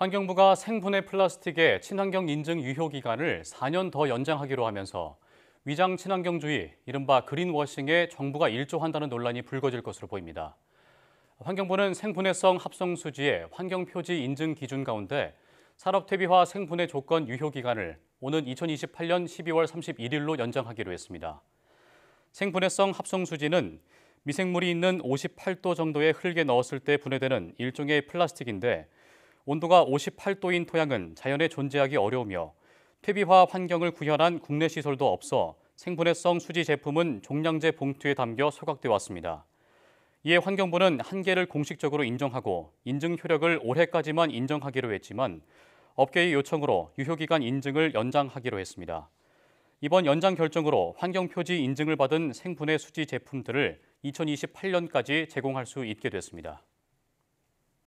환경부가 생분해 플라스틱의 친환경 인증 유효 기간을 4년 더 연장하기로 하면서 위장 친환경주의, 이른바 그린워싱에 정부가 일조한다는 논란이 불거질 것으로 보입니다. 환경부는 생분해성 합성 수지의 환경 표지 인증 기준 가운데 산업퇴비화 생분해 조건 유효 기간을 오는 2028년 12월 31일로 연장하기로 했습니다. 생분해성 합성 수지는 미생물이 있는 58도 정도의 흙에 넣었을 때 분해되는 일종의 플라스틱인데 온도가 58도인 토양은 자연에 존재하기 어려우며 퇴비화 환경을 구현한 국내 시설도 없어 생분해성 수지 제품은 종량제 봉투에 담겨 소각돼 왔습니다. 이에 환경부는 한계를 공식적으로 인정하고 인증 효력을 올해까지만 인정하기로 했지만 업계의 요청으로 유효기간 인증을 연장하기로 했습니다. 이번 연장 결정으로 환경표지 인증을 받은 생분해 수지 제품들을 2028년까지 제공할 수 있게 됐습니다.